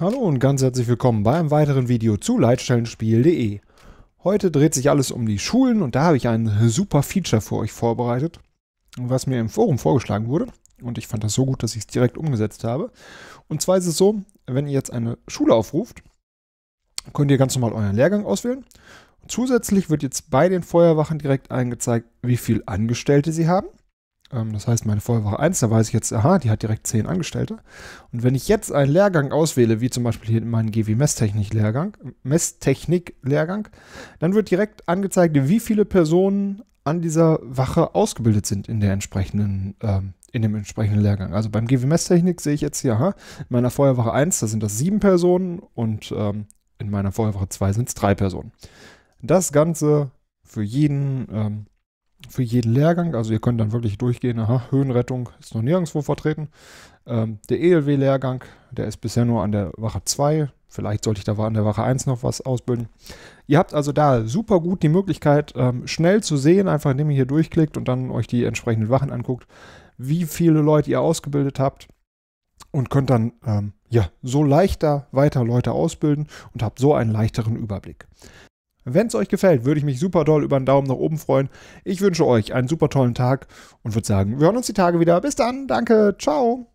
Hallo und ganz herzlich willkommen bei einem weiteren Video zu Leitstellenspiel.de. Heute dreht sich alles um die Schulen und da habe ich ein super Feature für euch vorbereitet, was mir im Forum vorgeschlagen wurde und ich fand das so gut, dass ich es direkt umgesetzt habe. Und zwar ist es so, wenn ihr jetzt eine Schule aufruft, könnt ihr ganz normal euren Lehrgang auswählen. Zusätzlich wird jetzt bei den Feuerwachen direkt angezeigt, wie viel Angestellte sie haben. Ähm, das heißt, meine Vorwoche 1, da weiß ich jetzt, aha, die hat direkt 10 Angestellte. Und wenn ich jetzt einen Lehrgang auswähle, wie zum Beispiel hier meinen GW Messtechnik-Lehrgang, Messtechnik-Lehrgang, dann wird direkt angezeigt, wie viele Personen an dieser Wache ausgebildet sind in der entsprechenden, ähm, in dem entsprechenden Lehrgang. Also beim GW Messtechnik sehe ich jetzt hier, aha, in meiner Feuerwache 1, da sind das 7 Personen und ähm, in meiner Feuerwache 2 sind es 3 Personen. Das Ganze für jeden ähm, für jeden Lehrgang. Also ihr könnt dann wirklich durchgehen, aha, Höhenrettung ist noch nirgendwo vertreten. Ähm, der ELW-Lehrgang, der ist bisher nur an der Wache 2. Vielleicht sollte ich da an der Wache 1 noch was ausbilden. Ihr habt also da super gut die Möglichkeit, ähm, schnell zu sehen, einfach indem ihr hier durchklickt und dann euch die entsprechenden Wachen anguckt, wie viele Leute ihr ausgebildet habt und könnt dann ähm, ja so leichter weiter Leute ausbilden und habt so einen leichteren Überblick. Wenn es euch gefällt, würde ich mich super doll über einen Daumen nach oben freuen. Ich wünsche euch einen super tollen Tag und würde sagen, wir hören uns die Tage wieder. Bis dann, danke, ciao.